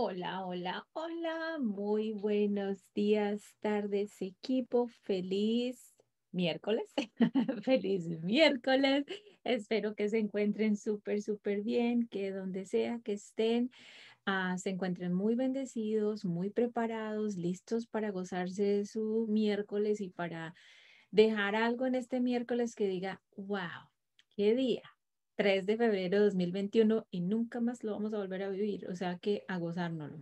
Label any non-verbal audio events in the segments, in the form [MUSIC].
Hola, hola, hola, muy buenos días, tardes, equipo, feliz miércoles, [LAUGHS] feliz miércoles. Espero que se encuentren súper, súper bien, que donde sea que estén, ah, se encuentren muy bendecidos, muy preparados, listos para gozarse de su miércoles y para dejar algo en este miércoles que diga, wow, qué día, 3 de febrero de 2021 y nunca más lo vamos a volver a vivir, o sea que a gozárnoslo.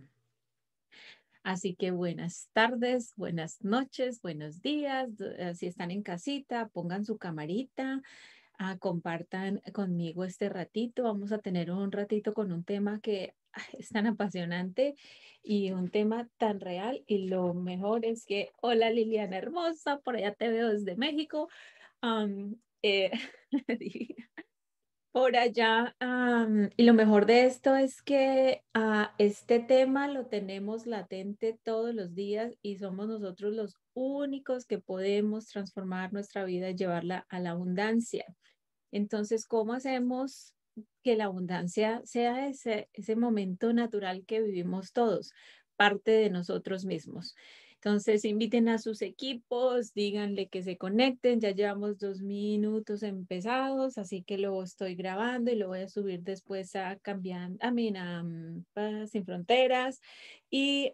Así que buenas tardes, buenas noches, buenos días. Eh, si están en casita, pongan su camarita, ah, compartan conmigo este ratito. Vamos a tener un ratito con un tema que es tan apasionante y un tema tan real. Y lo mejor es que, hola Liliana hermosa, por allá te veo desde México. Eh, [LAUGHS] Ahora ya y lo mejor de esto es que ah, este tema lo tenemos latente todos los días y somos nosotros los únicos que podemos transformar nuestra vida y llevarla a la abundancia. Entonces, ¿cómo hacemos que la abundancia sea ese momento natural que vivimos todos, parte de nosotros mismos? Entonces, inviten a sus equipos, díganle que se conecten. Ya llevamos dos minutos empezados, así que lo estoy grabando y lo voy a subir después a cambiar a Mina mm, Sin Fronteras. Y,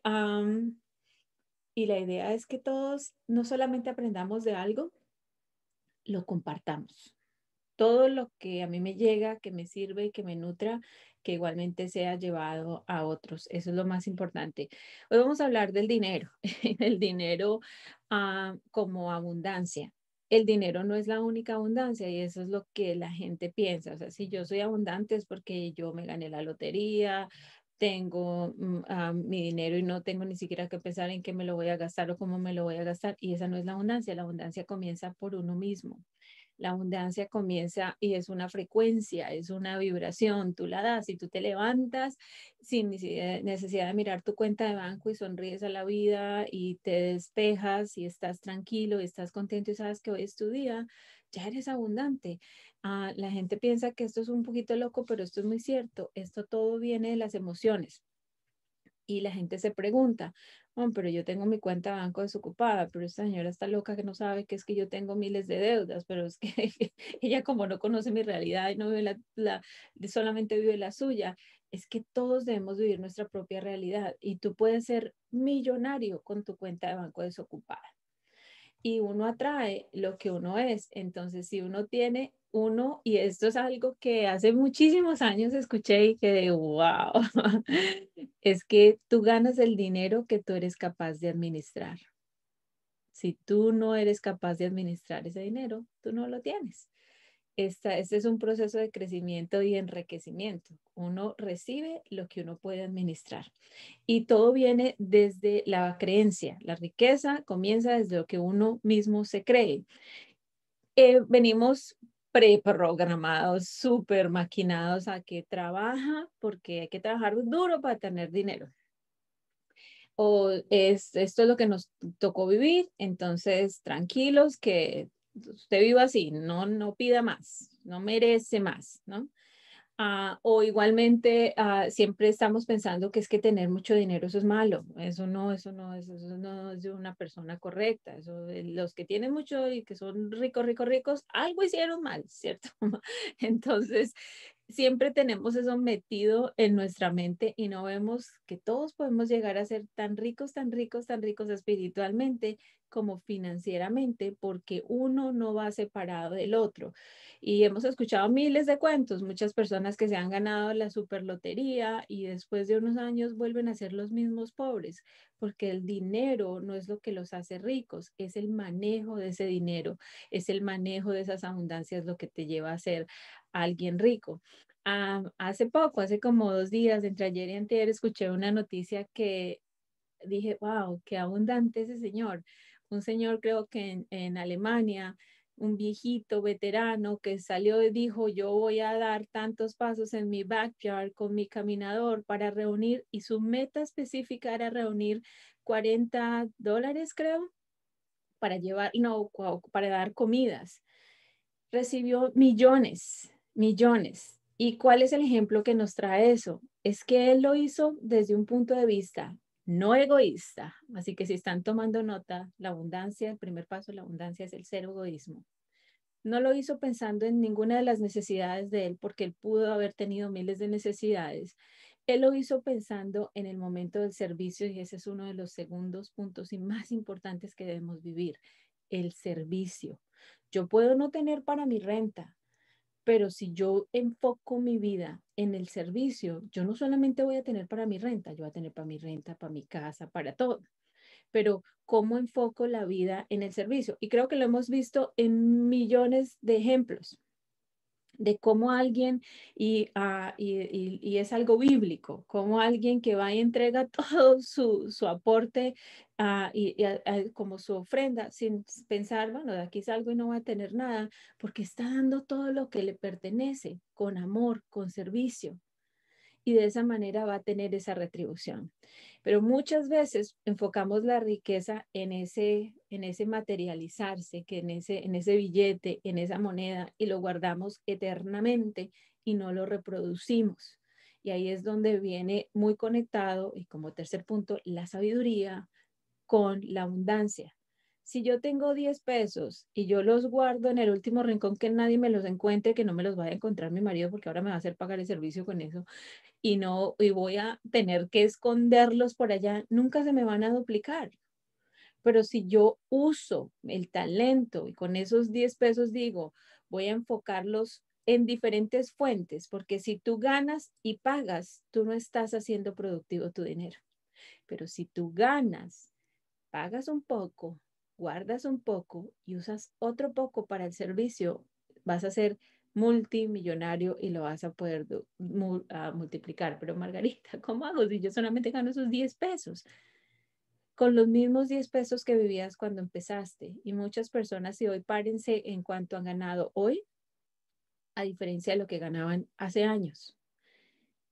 y la idea es que todos no solamente aprendamos de algo, lo compartamos. Todo lo que a mí me llega, que me sirve y que me nutra, que igualmente sea llevado a otros. Eso es lo más importante. Hoy vamos a hablar del dinero, [LAUGHS] el dinero ah, como abundancia. El dinero no es la única abundancia y eso es lo que la gente piensa. O sea, si yo soy abundante es porque yo me gané la lotería, tengo mm, ah, mi dinero y no tengo ni siquiera que pensar en qué me lo voy a gastar o cómo me lo voy a gastar. Y esa no es la abundancia. La abundancia comienza por uno mismo. La abundancia comienza y es una frecuencia, es una vibración. Tú la das y tú te levantas sin necesidad de mirar tu cuenta de banco y sonríes a la vida y te despejas y estás tranquilo y estás contento y sabes que hoy es tu día. Ya eres abundante. Ah, la gente piensa que esto es un poquito loco, pero esto es muy cierto. Esto todo viene de las emociones. Y la gente se pregunta, oh, pero yo tengo mi cuenta de banco desocupada, pero esta señora está loca que no sabe que es que yo tengo miles de deudas, pero es que [LAUGHS] ella como no conoce mi realidad y no vive la, la, solamente vive la suya, es que todos debemos vivir nuestra propia realidad y tú puedes ser millonario con tu cuenta de banco desocupada. Y uno atrae lo que uno es. Entonces, si uno tiene uno, y esto es algo que hace muchísimos años escuché y quedé, wow, [LAUGHS] es que tú ganas el dinero que tú eres capaz de administrar. Si tú no eres capaz de administrar ese dinero, tú no lo tienes. Esta, este es un proceso de crecimiento y enriquecimiento. Uno recibe lo que uno puede administrar. Y todo viene desde la creencia. La riqueza comienza desde lo que uno mismo se cree. Eh, venimos preprogramados, súper maquinados a que trabaja porque hay que trabajar duro para tener dinero. O es, esto es lo que nos tocó vivir, entonces tranquilos que usted viva así, no, no pida más, no merece más, ¿no? Ah, o igualmente ah, siempre estamos pensando que es que tener mucho dinero eso es malo, eso no, eso no, eso, no es de una persona correcta, eso, los que tienen mucho y que son ricos, ricos, ricos, algo hicieron mal, [LAUGHS] ¿cierto? Entonces, siempre tenemos eso metido en nuestra mente y no vemos que todos podemos llegar a ser tan ricos, tan ricos, tan ricos espiritualmente como financieramente, porque uno no va separado del otro. Y hemos escuchado miles de cuentos, muchas personas que se han ganado la superlotería y después de unos años vuelven a ser los mismos pobres, porque el dinero no es lo que los hace ricos, es el manejo de ese dinero, es el manejo de esas abundancias lo que te lleva a ser alguien rico. Ah, hace poco, hace como dos días, entre ayer y anterior, escuché una noticia que dije, wow, qué abundante ese señor un señor creo que en, Alemania, un viejito veterano que salió y dijo, yo voy a dar tantos pasos en mi backyard con mi caminador para reunir, y su meta específica era reunir 40 dólares, creo, para llevar, no, para dar comidas. Recibió millones, millones. ¿Y cuál es el ejemplo que nos trae eso? Es que él lo hizo desde un punto de vista no egoísta. Así que si están tomando nota, la abundancia, el primer paso de la abundancia es el ser egoísmo. No lo hizo pensando en ninguna de las necesidades de él, porque él pudo haber tenido miles de necesidades. Él lo hizo pensando en el momento del servicio y ese es uno de los segundos puntos y más importantes que debemos vivir, el servicio. Yo puedo no tener para mi renta, pero si yo enfoco mi vida en el servicio, yo no solamente voy a tener para mi renta, yo voy a tener para mi renta, para mi casa, para todo. Pero cómo enfoco la vida en el servicio. Y creo que lo hemos visto en millones de ejemplos de cómo alguien, ah, y, es algo bíblico, cómo alguien que va y entrega [LAUGHS] todo su, su aporte ah, y, eh, como su ofrenda, sin pensar, bueno, de aquí salgo y no va a tener nada, porque está dando todo lo que le pertenece, con amor, con servicio, y de esa manera va a tener esa retribución. Pero muchas veces enfocamos la riqueza en ese, materializarse, que en ese billete, en esa moneda, y lo guardamos eternamente y no lo reproducimos. Y ahí es donde viene muy conectado, y como tercer punto, la sabiduría con la abundancia si yo tengo 10 pesos y yo los guardo en el último rincón que nadie me los encuentre, que no me los vaya a encontrar mi marido porque ahora me va a hacer pagar el servicio con eso y no voy a tener que esconderlos por allá, nunca se me van a duplicar. Pero si yo uso el talento y con esos 10 pesos digo, voy a enfocarlos en diferentes fuentes, porque si tú ganas y pagas, tú no estás haciendo productivo tu dinero. Pero si tú ganas, pagas un poco guardas un poco y usas otro poco para el servicio, vas a ser multimillonario y lo vas a poder ah, multiplicar. Pero Margarita, [LAUGHS] ¿cómo hago si yo solamente gano esos 10 pesos? Con los mismos 10 pesos que vivías cuando empezaste. Y muchas personas, si hoy párense en cuanto han ganado hoy, a diferencia de lo que ganaban hace años.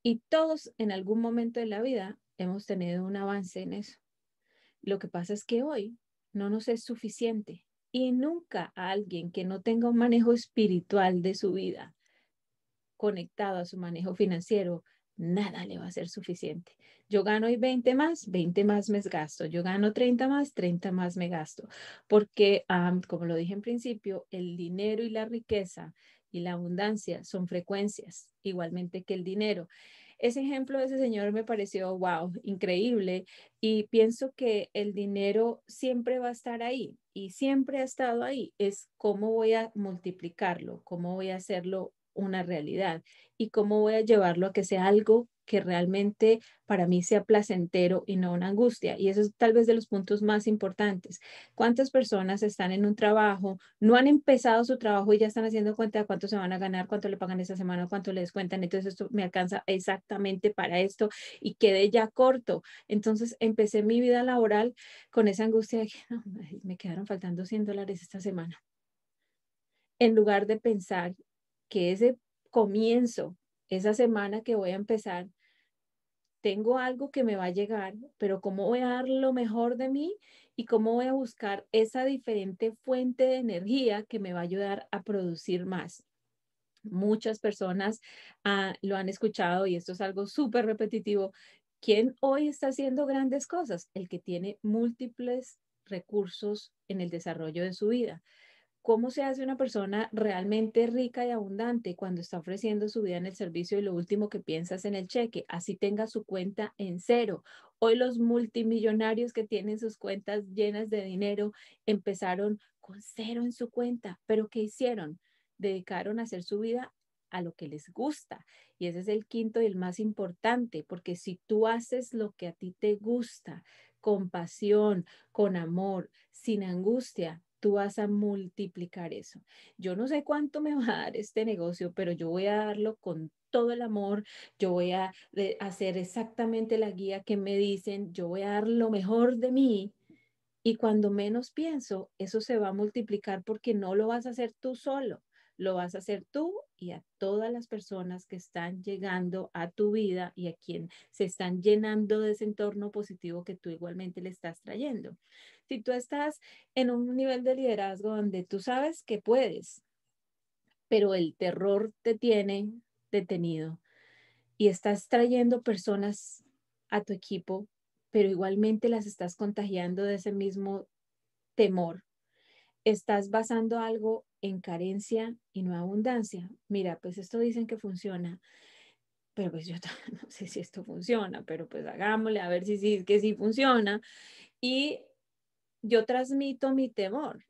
Y todos en algún momento de la vida hemos tenido un avance en eso. Lo que pasa es que hoy no nos es suficiente. Y nunca a alguien que no tenga un manejo espiritual de su vida conectado a su manejo financiero, nada le va a ser suficiente. Yo gano y 20 más, 20 más me gasto. Yo gano 30 más, 30 más me gasto. Porque, como lo dije en principio, el dinero y la riqueza y la abundancia son frecuencias, igualmente que el dinero. Ese ejemplo de ese señor me pareció, wow, increíble. Y pienso que el dinero siempre va a estar ahí y siempre ha estado ahí. Es cómo voy a multiplicarlo, cómo voy a hacerlo una realidad y cómo voy a llevarlo a que sea algo que realmente para mí sea placentero y no una angustia. Y eso es tal vez de los puntos más importantes. ¿Cuántas personas están en un trabajo, no han empezado su trabajo y ya están haciendo cuenta de cuánto se van a ganar, cuánto le pagan esta semana, cuánto les cuentan? Entonces esto me alcanza exactamente para esto y quedé ya corto. Entonces empecé mi vida laboral con esa angustia de que me quedaron faltando 100 dólares esta semana. En lugar de pensar que ese comienzo, esa semana que voy a empezar, tengo algo que me va a llegar, pero ¿cómo voy a dar lo mejor de mí y cómo voy a buscar esa diferente fuente de energía que me va a ayudar a producir más? Muchas personas ah, lo han escuchado y esto es algo súper repetitivo. ¿Quién hoy está haciendo grandes cosas? El que tiene múltiples recursos en el desarrollo de su vida. ¿Cómo se hace una persona realmente rica y abundante cuando está ofreciendo su vida en el servicio y lo último que piensas en el cheque? Así tenga su cuenta en cero. Hoy los multimillonarios que tienen sus cuentas llenas de dinero empezaron con cero en su cuenta, pero ¿qué hicieron? Dedicaron a hacer su vida a lo que les gusta. Y ese es el quinto y el más importante, porque si tú haces lo que a ti te gusta, con pasión, con amor, sin angustia, tú vas a multiplicar eso. Yo no sé cuánto me [LAUGHS] va a dar este negocio, pero yo voy a darlo con todo el amor, yo voy a eh, hacer exactamente la guía que me dicen, yo voy a dar lo mejor de mí. Y cuando menos pienso, eso se va a multiplicar porque no lo vas a hacer tú solo. Lo vas a hacer tú y a todas las personas que están llegando a tu vida y a quien se están llenando de ese entorno positivo que tú igualmente le estás trayendo. Si tú estás en un nivel de liderazgo donde tú sabes que puedes, pero el terror te tiene detenido y estás trayendo personas a tu equipo, pero igualmente las estás contagiando de ese mismo temor estás basando algo en carencia y no abundancia. Mira, pues esto dicen que funciona, pero pues yo [LAUGHS] no sé si esto funciona, pero pues hagámosle a ver si sí, que sí funciona. Y yo transmito mi temor.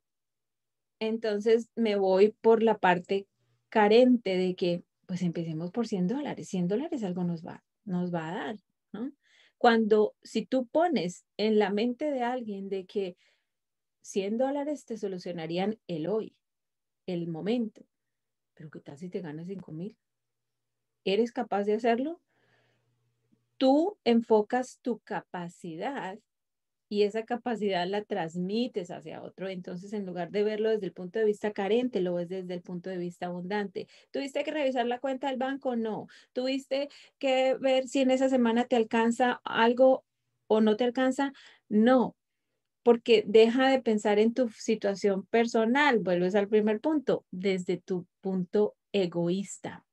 Entonces me voy por la parte carente de que pues empecemos por 100 dólares. 100 dólares algo nos va, nos va a dar, ¿no? Cuando si tú pones en la mente de alguien de que 100 dólares te solucionarían el hoy, el momento. Pero ¿qué tal si te ganas 5 mil? ¿Eres capaz de hacerlo? Tú enfocas tu capacidad y esa capacidad la transmites hacia otro. Entonces, en lugar de verlo desde el punto de vista carente, lo ves desde el punto de vista abundante. ¿Tuviste que revisar la cuenta del banco? No. ¿Tuviste que ver si en esa semana te alcanza algo o no te alcanza? No porque deja de pensar en tu situación personal, vuelves al primer punto, desde tu punto egoísta.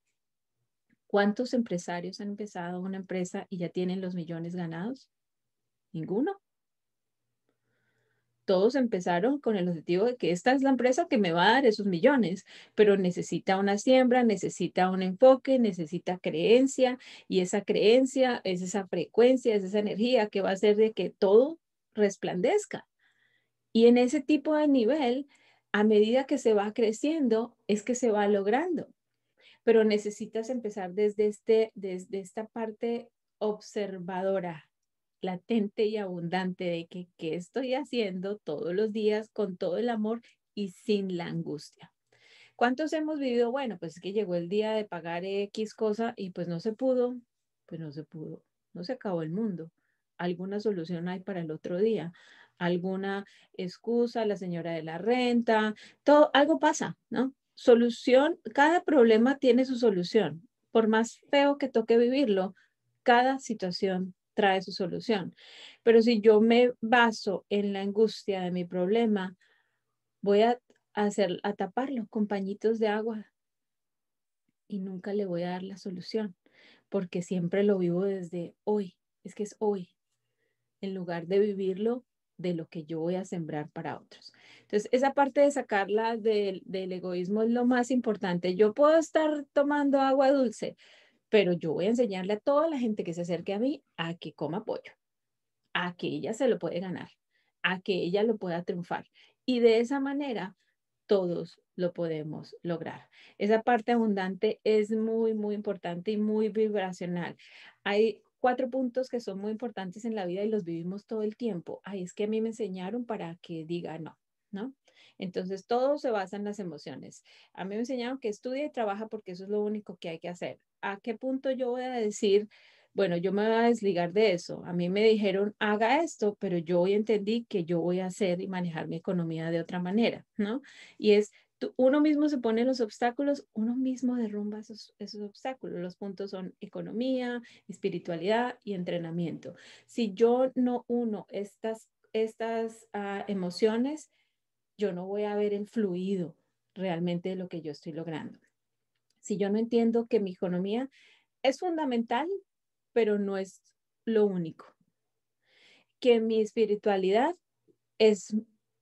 ¿Cuántos empresarios han empezado una empresa y ya tienen los millones ganados? Ninguno. Todos empezaron con el objetivo de que esta es la empresa que me va a dar esos millones, pero necesita una siembra, necesita un enfoque, necesita creencia y esa creencia es esa frecuencia, es esa energía que va a hacer de que todo resplandezca. Y en ese tipo de nivel, a medida que se va creciendo, es que se va logrando. Pero necesitas empezar desde, este, desde esta parte observadora, latente y abundante de que, que estoy haciendo todos los días con todo el amor y sin la angustia. ¿Cuántos hemos vivido? Bueno, pues es que llegó el día de pagar X cosa y pues no se pudo, pues no se pudo, no se acabó el mundo alguna solución hay para el otro día, alguna excusa, la señora de la renta, algo pasa, ¿no? Solución, cada problema tiene su solución. Por más feo que toque vivirlo, cada situación trae su solución. Pero si yo me baso en la angustia de mi problema, voy a hacer a taparlo con pañitos de agua y nunca le voy a dar la solución, porque siempre lo vivo desde hoy, es que es hoy, en lugar de vivirlo de lo que yo voy a sembrar para otros. Entonces, esa parte de sacarla del, egoísmo es lo más importante. Yo puedo estar tomando agua dulce, pero yo voy a enseñarle a toda la gente que se acerque a mí a que coma pollo, a que ella se lo puede ganar, a que ella lo pueda triunfar. Y de esa manera, todos lo podemos lograr. Esa parte abundante es muy, muy importante y muy vibracional. Hay cuatro puntos que son muy importantes en la vida y los vivimos todo el tiempo. Ay, es que a mí me enseñaron para que diga no, ¿no? Entonces, todo se basa en las emociones. A mí me enseñaron que estudia y trabaja porque eso es lo único que hay que hacer. ¿A qué punto yo voy a decir, bueno, yo me voy a desligar de eso? A mí me dijeron, haga esto, pero yo hoy entendí que yo voy a hacer y manejar mi economía de otra manera, ¿no? Y es uno mismo se pone los obstáculos, uno mismo derrumba esos, obstáculos. Los puntos son economía, espiritualidad y entrenamiento. Si yo no uno estas, estas ah, emociones, yo no voy a ver el fluido realmente de lo que yo estoy logrando. Si yo no entiendo que mi economía es fundamental, pero no es lo único. Que mi espiritualidad es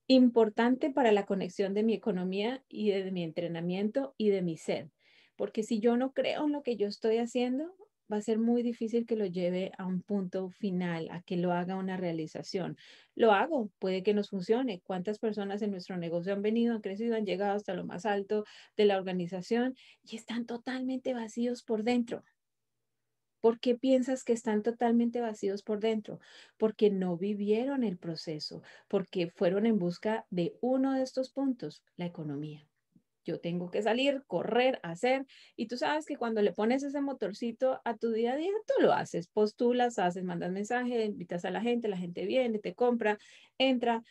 importante para la conexión de mi economía y de mi entrenamiento y de mi sed. Porque si yo no creo en lo que yo estoy haciendo, va a ser muy difícil que lo lleve a un punto final, a que lo haga una realización. Lo hago, puede que nos funcione. ¿Cuántas personas en nuestro negocio han venido, han crecido, han llegado hasta lo más alto de la organización y están totalmente vacíos por dentro? ¿Por qué piensas que están totalmente vacíos por dentro? Porque no vivieron el proceso, porque fueron en busca de uno de estos puntos, la economía. Yo tengo que salir, correr, hacer. Y tú sabes que cuando le pones ese motorcito a tu día a día, tú lo haces, postulas, haces, mandas mensaje, invitas a la gente, la gente viene, te compra, entra.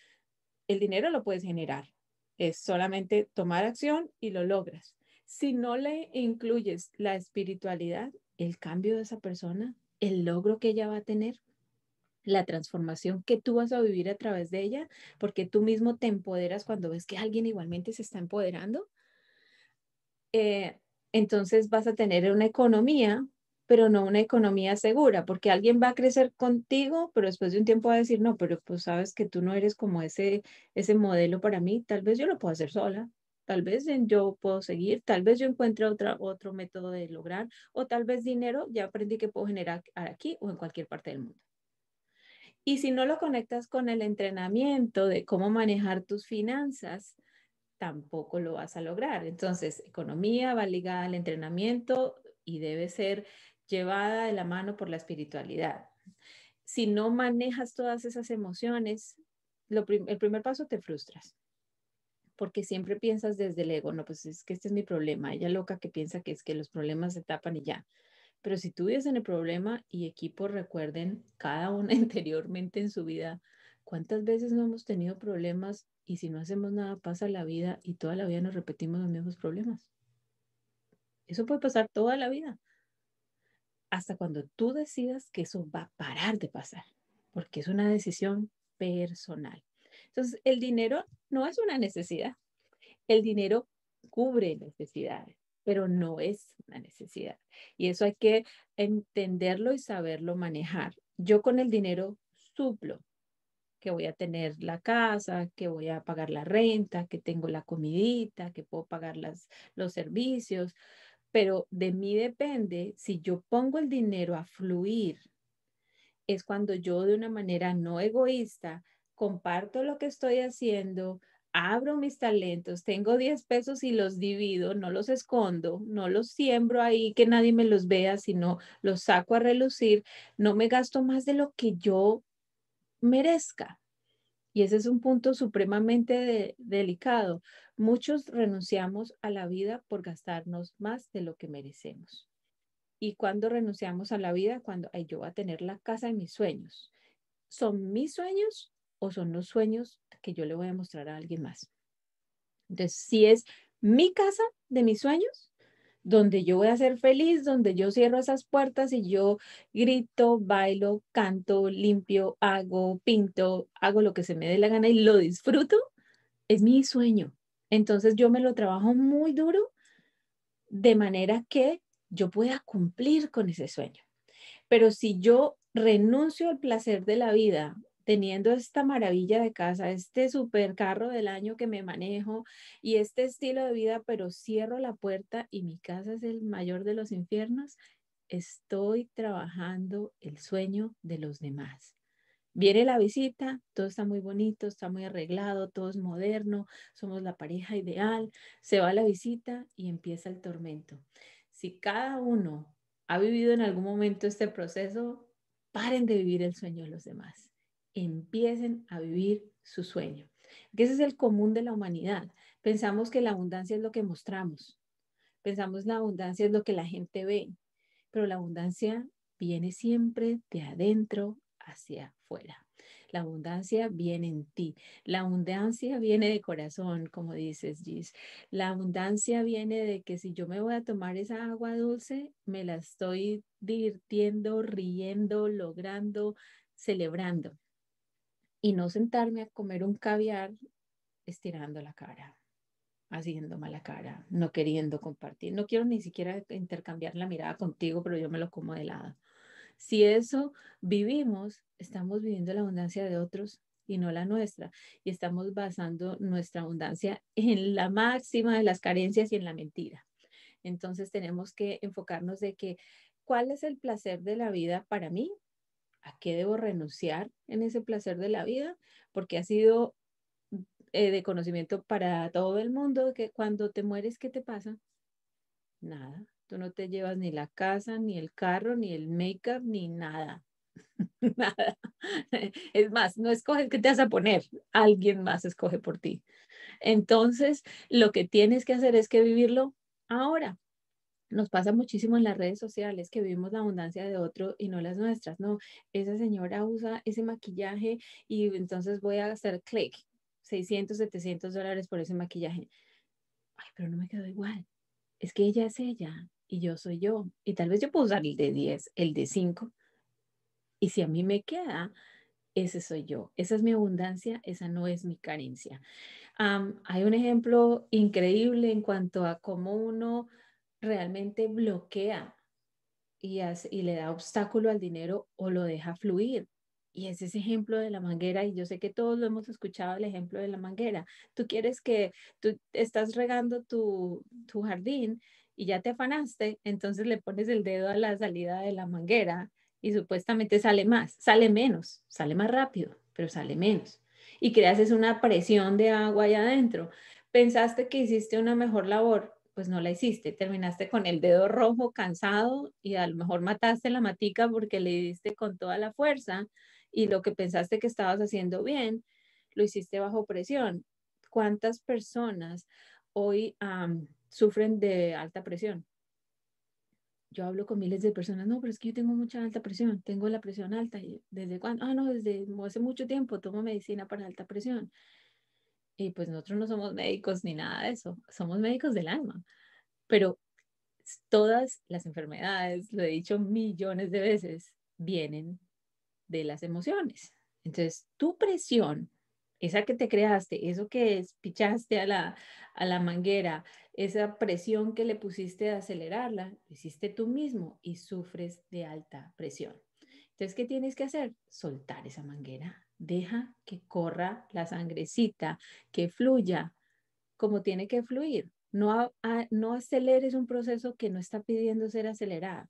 El dinero lo puedes generar. Es solamente tomar acción y lo logras. Si no le incluyes la espiritualidad, el cambio de esa persona, el logro que ella va a tener, la transformación que tú vas a vivir a través de ella, porque tú mismo te empoderas cuando ves que alguien igualmente se está empoderando. Eh, entonces vas a tener una economía, pero no una economía segura, porque alguien va a crecer contigo, pero después de un tiempo va a decir, no, pero pues sabes que tú no eres como ese, ese modelo para mí, tal vez yo lo puedo hacer sola, Tal vez yo puedo seguir, tal vez yo encuentre otra, otro método de lograr, o tal vez dinero, ya aprendí que puedo generar aquí o en cualquier parte del mundo. Y si no lo conectas con el entrenamiento de cómo manejar tus finanzas, tampoco lo vas a lograr. Entonces, economía va ligada al entrenamiento y debe ser llevada de la mano por la espiritualidad. Si no manejas todas esas emociones, el primer paso te frustras porque siempre piensas desde el ego, no, pues es que este es mi problema, ella loca que piensa que es que los problemas se tapan y ya. Pero si tú vives en el problema y equipo, recuerden cada uno anteriormente [LAUGHS] en su vida, ¿cuántas veces no hemos tenido problemas y si no hacemos nada pasa la vida y toda la vida nos repetimos los mismos problemas? Eso puede pasar toda la vida, hasta cuando tú decidas que eso va a parar de pasar, porque es una decisión personal. Entonces, el dinero no es una necesidad. El dinero cubre necesidades, pero no es una necesidad. Y eso hay que entenderlo y saberlo manejar. Yo con el dinero suplo que voy a tener la casa, que voy a pagar la renta, que tengo la comidita, que puedo pagar los servicios, pero de mí depende si yo pongo el dinero a fluir. Es cuando yo de una manera no egoísta comparto lo que estoy haciendo, abro mis talentos, tengo 10 pesos y los divido, no los escondo, no los siembro ahí que nadie me los vea, sino los saco a relucir, no me gasto más de lo que yo merezca. Y ese es un punto supremamente delicado. Muchos renunciamos a la vida por gastarnos más de lo que merecemos. Y cuando renunciamos a la vida, cuando yo voy a tener la casa de mis sueños. Son mis sueños son los sueños que yo le voy a mostrar a alguien más. Entonces, si es mi casa de mis sueños, donde yo voy a ser feliz, donde yo cierro esas puertas y yo grito, bailo, canto, limpio, hago, pinto, hago lo que se me dé la gana y lo disfruto, es mi sueño. Entonces yo me lo trabajo muy duro de manera que yo pueda cumplir con ese sueño. Pero si yo renuncio al placer de la vida teniendo esta maravilla de casa, este super carro del año que me manejo y este estilo de vida, pero cierro la puerta y mi casa es el mayor de los infiernos, estoy trabajando el sueño de los demás. Viene la visita, todo está muy bonito, está muy arreglado, todo es moderno, somos la pareja ideal, se va la visita y empieza el tormento. Si cada uno ha vivido en algún momento este proceso, paren de vivir el sueño de los demás empiecen a vivir su sueño. Que ese es el común de la humanidad. Pensamos que la abundancia es lo que mostramos. Pensamos la abundancia es lo que la gente ve, pero la abundancia viene siempre de adentro hacia afuera. La abundancia viene en ti. La abundancia viene de corazón, como dices, Gis. La abundancia viene de que si yo me voy a tomar esa agua dulce, me la estoy divirtiendo, riendo, logrando, celebrando y no sentarme a comer un caviar estirando la cara, haciendo mala cara, no queriendo compartir. No quiero ni siquiera intercambiar la mirada contigo, pero yo me lo como de lado. Si eso vivimos, estamos viviendo la abundancia de otros y no la nuestra. Y estamos basando nuestra abundancia en la máxima de las carencias y en la mentira. Entonces tenemos que enfocarnos de que cuál es el placer de la vida para mí ¿a qué debo renunciar en ese placer de la vida? Porque ha sido eh, de conocimiento para todo el mundo que cuando te mueres, ¿qué te pasa? Nada. Tú no te llevas ni la casa, ni el carro, ni el make-up, ni nada. [LAUGHS] nada. [LAUGHS] Es más, no escoges qué te vas a poner. Alguien más escoge por ti. Entonces, lo que tienes que hacer es que vivirlo ahora nos pasa muchísimo en las redes sociales que vivimos la abundancia de otro y no las nuestras, no, esa señora usa ese maquillaje y entonces voy a hacer clic, 600, 700 dólares por ese maquillaje. Ay, pero no me quedó igual. Es que ella es ella y yo soy yo. Y tal vez yo puedo usar el de 10, el de 5. Y si a mí me queda, ese soy yo, esa es mi abundancia, esa no es mi carencia. hay un ejemplo increíble en cuanto a cómo uno realmente bloquea y, le da obstáculo al dinero o lo deja fluir. Y es ese ejemplo de la manguera, y yo sé que todos lo hemos escuchado, el ejemplo de la manguera. Tú quieres que, tú estás regando tu, jardín y ya te afanaste, entonces le pones el dedo a la salida de la manguera y supuestamente sale más, sale menos, sale más rápido, pero sale menos. Y creas es una presión de agua allá adentro. Pensaste que hiciste una mejor labor, pues no la hiciste, terminaste con el dedo rojo, cansado y a lo mejor mataste la matica porque le diste con toda la fuerza y lo que pensaste que estabas haciendo bien, lo hiciste bajo presión. ¿Cuántas personas hoy sufren de alta presión? Yo hablo con miles de personas, no, pero es que yo tengo mucha alta presión, tengo la presión alta. ¿Desde cuándo? Ah, no, desde hace mucho tiempo tomo medicina para alta presión y pues nosotros no somos médicos ni nada de eso, somos médicos del alma, pero todas las enfermedades, lo he dicho millones de veces, vienen de las emociones. Entonces, tu presión, esa que te creaste, eso que pichaste a la, a la manguera, esa presión que le pusiste de acelerarla, hiciste tú mismo y sufres de alta presión. Entonces, ¿qué tienes que hacer? Soltar esa manguera, Deja que corra la sangrecita, que fluya como tiene que fluir. No, aceleres un proceso que no está pidiendo ser acelerado.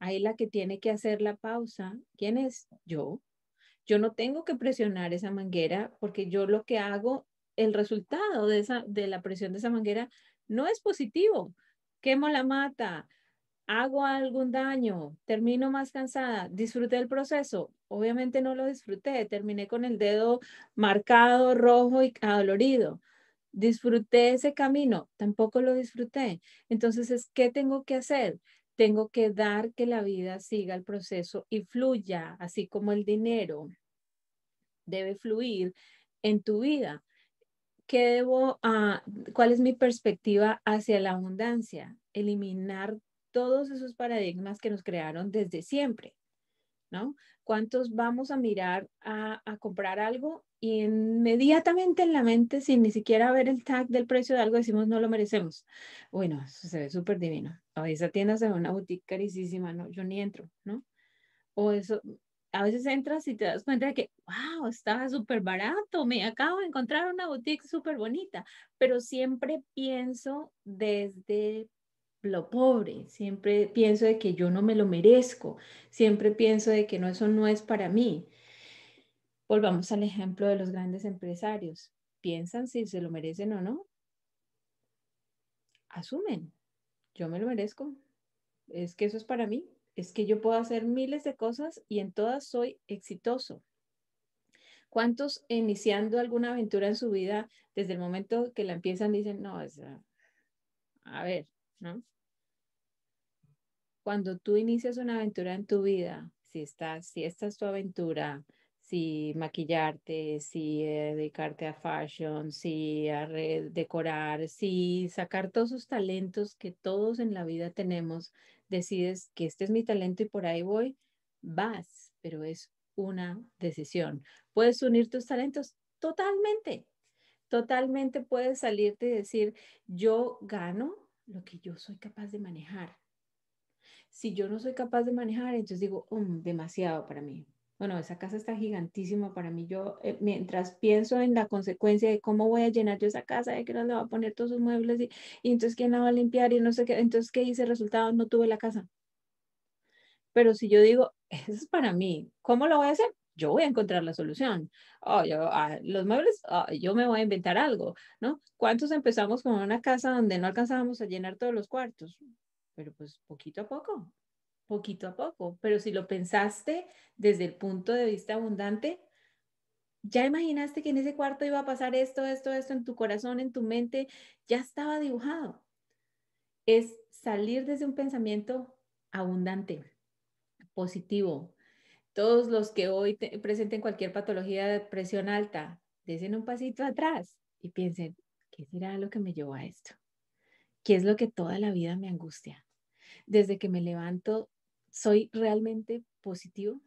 Ahí la que tiene que hacer la pausa, ¿quién es? Yo. Yo no tengo que presionar esa manguera porque yo lo que hago, el resultado de, esa, de la presión de esa manguera no es positivo. Quemo la mata, hago algún daño, termino más cansada, disfruté el proceso. Obviamente no lo disfruté, terminé con el dedo marcado, rojo y adolorido. Disfruté ese camino, tampoco lo disfruté. Entonces, ¿qué tengo que hacer? Tengo que dar que la vida siga el proceso y fluya, así como el dinero debe fluir en tu vida. ¿Qué debo, a, ah, cuál es mi perspectiva hacia la abundancia? Eliminar todos esos paradigmas que nos crearon desde siempre, ¿no? ¿Cuántos vamos a mirar a, comprar algo y inmediatamente en la mente, sin ni siquiera ver el tag del precio de algo, decimos no lo merecemos. Bueno, eso se ve súper divino. O esa tienda se ve una boutique carísima, no, yo ni entro, ¿no? O eso, a veces entras y te das cuenta de que, wow, estaba súper barato, me acabo de encontrar una boutique súper bonita, pero siempre pienso desde lo pobre, siempre pienso de que yo no me lo merezco, siempre pienso de que no, eso no es para mí. Volvamos al ejemplo de los grandes empresarios. Piensan si se lo merecen o no. Asumen, yo me lo merezco. Es que eso es para mí. Es que yo puedo hacer miles de cosas y en todas soy exitoso. ¿Cuántos iniciando alguna aventura en su vida, desde el momento que la empiezan, dicen, no, a ver, cuando tú inicias una aventura en tu vida, si, estás, si esta es tu aventura, si maquillarte, si eh, dedicarte a fashion, si a decorar, si sacar todos sus talentos que todos en la vida tenemos, decides que este es mi talento y por ahí voy, vas, pero es una decisión. Puedes unir tus talentos totalmente, totalmente puedes salirte y decir, yo gano lo que yo soy capaz de manejar. Si yo no soy capaz de manejar, entonces digo, mm, demasiado para mí. Bueno, esa casa está gigantísima para mí. Yo, eh, mientras pienso en la consecuencia de cómo voy a llenar yo esa casa, de que le va a poner todos sus muebles y, y entonces quién la va a limpiar y no sé qué, entonces qué hice, resultado, no tuve la casa. Pero si yo digo, eso es para mí, ¿cómo lo voy a hacer? yo voy a encontrar la solución. Oh, yo, ah, los muebles, ah, yo me voy a inventar algo, ¿no? ¿Cuántos empezamos con una casa donde no alcanzábamos a llenar todos los cuartos? Pero pues poquito a poco, poquito a poco. Pero si lo pensaste desde el punto de vista abundante, ya imaginaste que en ese cuarto iba a pasar esto, esto, esto en tu corazón, en tu mente, ya estaba dibujado. Es salir desde un pensamiento abundante, positivo, todos los que hoy presenten cualquier patología de presión alta, desen un pasito atrás y piensen, ¿qué será lo que me llevó a esto? ¿Qué es lo que toda la vida me angustia? Desde que me levanto, ¿soy realmente positivo?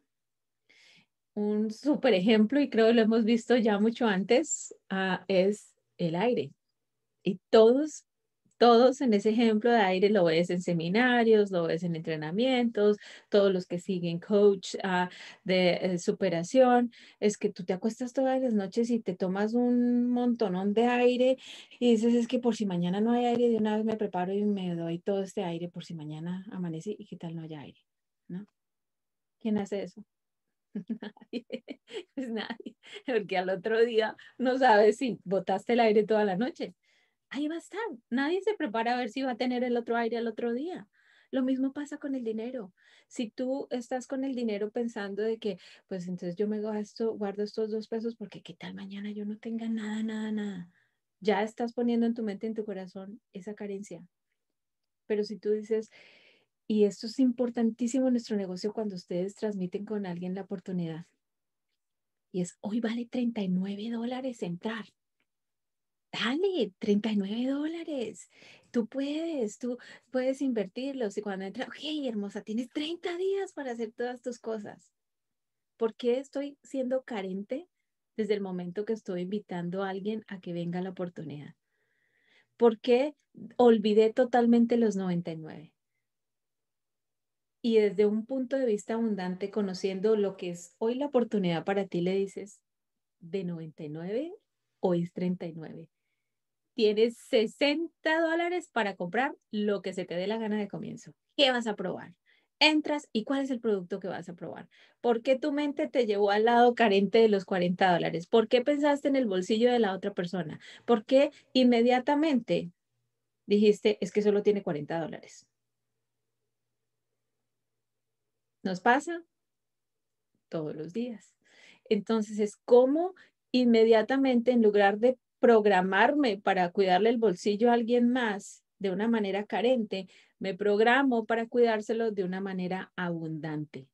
Un super ejemplo, y creo que lo hemos visto ya mucho antes, ah, es el aire. Y todos todos en ese ejemplo de aire lo ves en seminarios, lo ves en entrenamientos, todos los que siguen coach ah, de eh, superación, es que tú te acuestas todas las noches y te tomas un montonón de aire y dices, es que por si mañana no hay aire, de una vez me preparo y me doy todo este aire por si mañana amanece y qué tal no haya aire, ¿no? ¿Quién hace eso? [LAUGHS] Nadie, pues nadie, porque al otro día no sabes si botaste el aire toda la noche ahí va a estar. Nadie se prepara a ver si va a tener el otro aire al otro día. Lo mismo pasa con el dinero. Si tú estás con el dinero pensando de que, pues entonces yo me gasto, guardo estos dos pesos porque qué tal mañana yo no tenga nada, nada, nada. Ya estás poniendo en tu mente, en tu corazón, esa carencia. Pero si tú dices, y esto es importantísimo en nuestro negocio cuando ustedes transmiten con alguien la oportunidad, y es, hoy vale 39 dólares entrar dale, 39 dólares, tú puedes, tú puedes invertirlos. Y cuando entra, hey, hermosa, tienes 30 días para hacer todas tus cosas. ¿Por qué estoy siendo carente desde el momento que estoy invitando a alguien a que venga la oportunidad? ¿Por qué olvidé totalmente los 99? Y desde un punto de vista abundante, conociendo lo que es hoy la oportunidad para ti, le dices, de 99 hoy es 39 tienes 60 dólares para comprar lo que se te dé la gana de comienzo. ¿Qué vas a probar? Entras y cuál es el producto que vas a probar. ¿Por qué tu mente te llevó al lado carente de los 40 dólares? ¿Por qué pensaste en el bolsillo de la otra persona? ¿Por qué inmediatamente dijiste, es que solo tiene 40 dólares? ¿Nos pasa? Todos los días. Entonces es como inmediatamente en lugar de programarme para cuidarle el bolsillo a alguien más de una manera carente, me programo para cuidárselo de una manera abundante.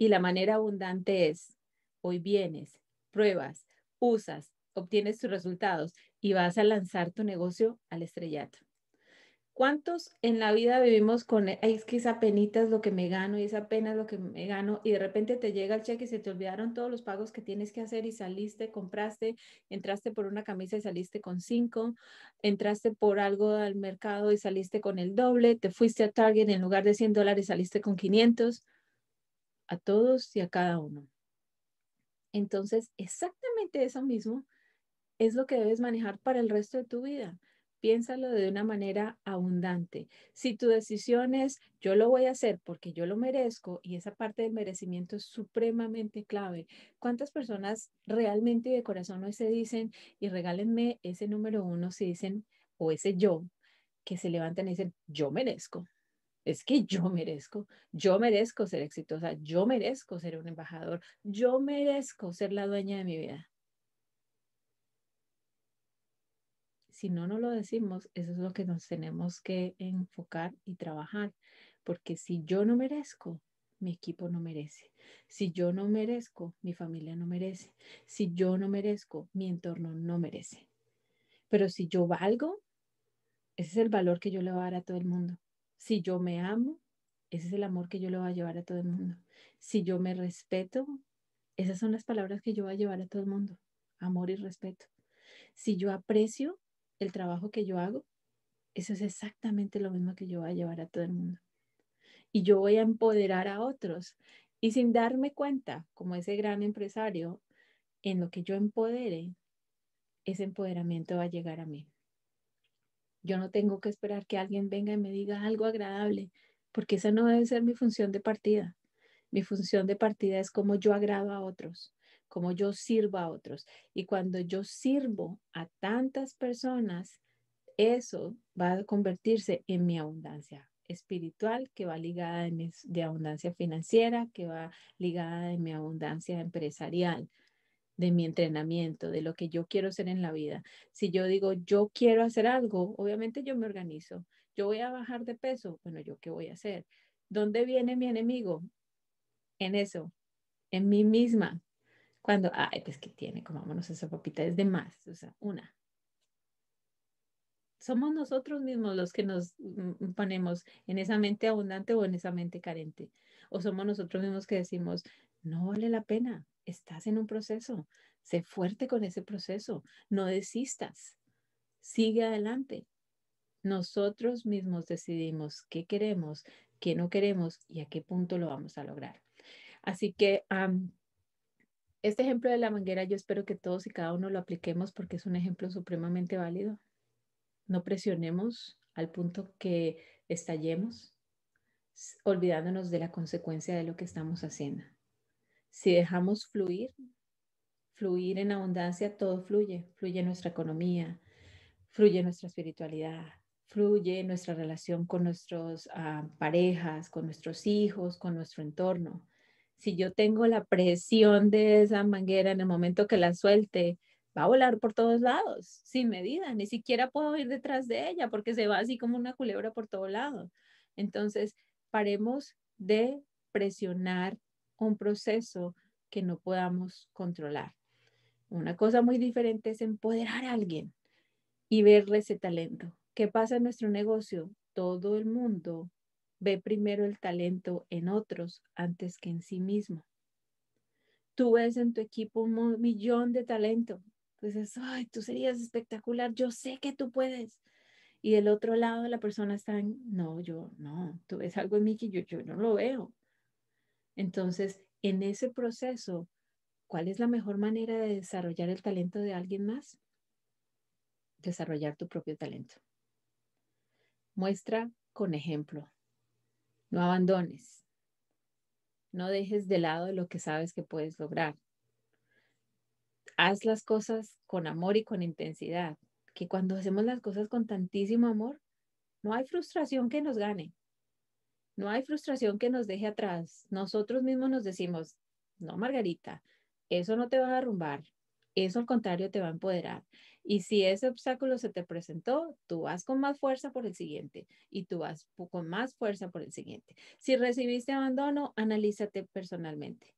Y la manera abundante es, hoy vienes, pruebas, usas, obtienes tus resultados y vas a lanzar tu negocio al estrellato. ¿Cuántos en la vida vivimos con, es que esa penita es lo que me gano y esa pena es lo que me gano y de repente te llega el cheque y se te olvidaron todos los pagos que tienes que hacer y saliste, compraste, entraste por una camisa y saliste con cinco, entraste por algo al mercado y saliste con el doble, te fuiste a Target en lugar de 100 dólares saliste con 500, a todos y a cada uno. Entonces, exactamente eso mismo es lo que debes manejar para el resto de tu vida piénsalo de una manera abundante. Si tu decisión es, yo lo voy a hacer porque yo lo merezco, y esa parte del merecimiento es supremamente clave. ¿Cuántas personas realmente y de corazón hoy se dicen, y regálenme ese número uno, si dicen, o ese yo, que se levantan y dicen, yo merezco, es que yo merezco, yo merezco ser exitosa, yo merezco ser un embajador, yo merezco ser la dueña de mi vida. si no nos lo decimos, eso es lo que nos tenemos que enfocar y trabajar, porque si yo no merezco, mi equipo no merece. Si yo no merezco, mi familia no merece. Si yo no merezco, mi entorno no merece. Pero si yo valgo, ese es el valor que yo le voy a dar a todo el mundo. Si yo me amo, ese es el amor que yo le voy a llevar a todo el mundo. Si yo me respeto, esas son las palabras que yo voy a llevar a todo el mundo. Amor y respeto. Si yo aprecio, el trabajo que yo hago, eso es exactamente lo mismo que yo voy a llevar a todo el mundo. Y yo voy a empoderar a otros. Y sin darme cuenta, como ese gran empresario, en lo que yo empodere, ese empoderamiento va a llegar a mí. Yo no tengo que esperar que alguien venga y me diga algo agradable, porque esa no debe ser mi función de partida. Mi función de partida es cómo yo agrado a otros. Como yo sirvo a otros. Y cuando yo sirvo a tantas personas, eso va a convertirse en mi abundancia espiritual que va ligada de, mi, abundancia financiera, que va ligada de mi abundancia empresarial, de mi entrenamiento, de lo que yo quiero ser en la vida. Si yo digo, yo quiero hacer algo, obviamente yo me organizo. Yo voy a bajar de peso, bueno, ¿yo qué voy a hacer? ¿Dónde viene mi enemigo? En eso, en mí misma, cuando, ay, pues que tiene, comámonos esa papita, es de más, o sea, una. Somos nosotros mismos los que nos mm, mm, ponemos en esa mente abundante o en esa mente carente. O somos nosotros mismos que decimos, no vale la pena, estás en un proceso, sé fuerte con ese proceso, no desistas, sigue adelante. Nosotros mismos decidimos qué queremos, qué no queremos y a qué punto lo vamos a lograr. Así que este ejemplo de la manguera yo espero que todos y cada uno lo apliquemos porque es un ejemplo supremamente válido. No presionemos al punto que estallemos, olvidándonos de la consecuencia de lo que estamos haciendo. Si dejamos fluir, fluir en abundancia, todo fluye. Fluye nuestra economía, fluye nuestra espiritualidad, fluye nuestra relación con nuestras ah, parejas, con nuestros hijos, con nuestro entorno si yo tengo la presión de esa manguera en el momento que la suelte, va a volar por todos lados, sin medida, ni siquiera puedo ir detrás de ella porque se va así como una culebra por todo lado. Entonces, paremos de presionar un proceso que no podamos controlar. Una cosa muy diferente es empoderar a alguien y verle ese talento. ¿Qué pasa en nuestro negocio? Todo el mundo Ve primero el talento en otros antes que en sí mismo. Tú ves en tu equipo un millón de talento. Entonces, pues ay, tú serías espectacular, yo sé que tú puedes. Y del otro lado la persona está no, yo no, tú ves algo en mí que yo, yo no lo veo. Entonces, en ese proceso, ¿cuál es la mejor manera de desarrollar el talento de alguien más? Desarrollar tu propio talento. Muestra con ejemplo. No abandones. No dejes de lado lo que sabes que puedes lograr. Haz las cosas con amor y con intensidad, que cuando hacemos las cosas con tantísimo amor, no hay frustración que nos gane. No hay frustración que nos deje atrás. Nosotros mismos nos decimos, no, Margarita, eso no te va a derrumbar, eso al contrario te va a empoderar. Y si ese obstáculo se te presentó, tú vas con más fuerza por el siguiente y tú vas con más fuerza por el siguiente. Si recibiste abandono, analízate personalmente.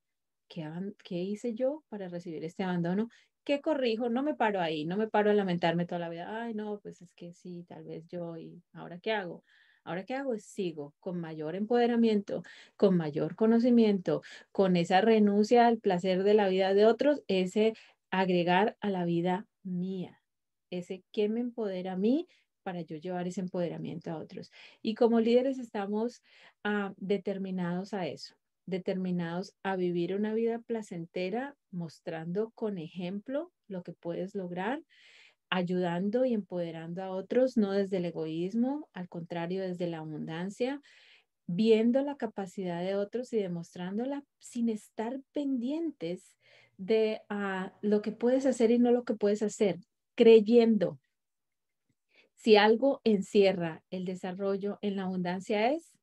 ¿Qué, qué hice yo para recibir este abandono? ¿Qué corrijo? No me paro ahí, no me paro a lamentarme toda la vida. Ay, no, pues es que sí, tal vez yo y ahora qué hago. Ahora qué hago es sigo con mayor empoderamiento, con mayor conocimiento, con esa renuncia al placer de la vida de otros, ese agregar a la vida mía, ese que me empodera a mí para yo llevar ese empoderamiento a otros. Y como líderes estamos ah, determinados a eso, determinados a vivir una vida placentera, mostrando con ejemplo lo que puedes lograr, ayudando y empoderando a otros, no desde el egoísmo, al contrario, desde la abundancia, viendo la capacidad de otros y demostrándola sin estar pendientes de ah, lo que puedes hacer y no lo que puedes hacer, creyendo. Si algo encierra el desarrollo en la abundancia es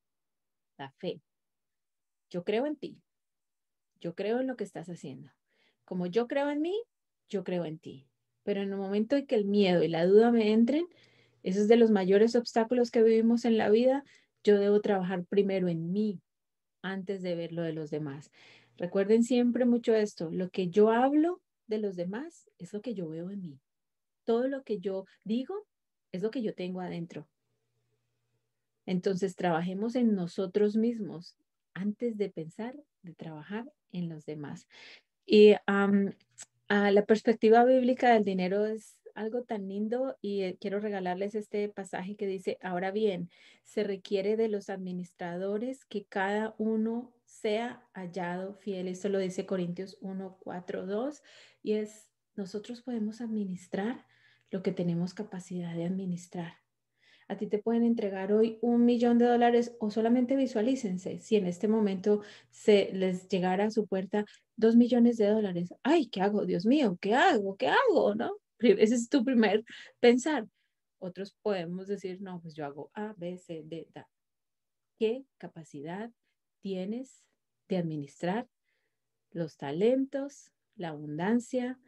la fe. Yo creo en ti. Yo creo en lo que estás haciendo. Como yo creo en mí, yo creo en ti. Pero en el momento en que el miedo y la duda me entren, esos es de los mayores obstáculos que vivimos en la vida, yo debo trabajar primero en mí antes de ver lo de los demás. Recuerden siempre mucho esto, lo que yo hablo de los demás es lo que yo veo en mí. Todo lo que yo digo es lo que yo tengo adentro. Entonces trabajemos en nosotros mismos antes de pensar, de trabajar en los demás. Y a la perspectiva bíblica del dinero es algo tan lindo y eh, quiero regalarles este pasaje que dice, ahora bien, se requiere de los administradores que cada uno sea hallado fiel. Esto lo dice Corintios 1, 4, 2 y es, nosotros podemos administrar lo que tenemos capacidad de administrar. A ti te pueden entregar hoy un millón de dólares o solamente visualícense si en este momento se les llegara a su puerta dos millones de dólares. Ay, ¿qué hago? Dios mío, ¿qué hago? ¿Qué hago? ¿No? ese es tu primer pensar. Otros podemos decir, no, pues yo hago A, B, C, D, D. ¿Qué capacidad tienes de administrar los talentos, la abundancia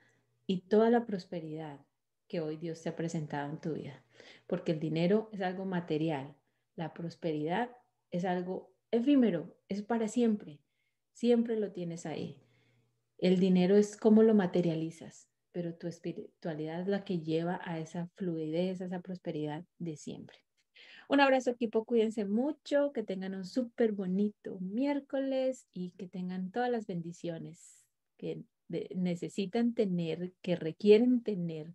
y toda la prosperidad que hoy Dios te ha presentado en tu vida? Porque el dinero es algo material, la prosperidad es algo efímero, es para siempre, siempre lo tienes ahí. El dinero es cómo lo materializas pero tu espiritualidad es la que lleva a esa fluidez, a esa prosperidad de siempre. Un abrazo equipo, cuídense mucho, que tengan un súper bonito miércoles y que tengan todas las bendiciones que necesitan tener, que requieren tener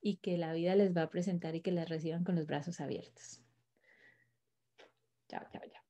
y que la vida les va a presentar y que las reciban con los brazos abiertos. Chao, chao, chao.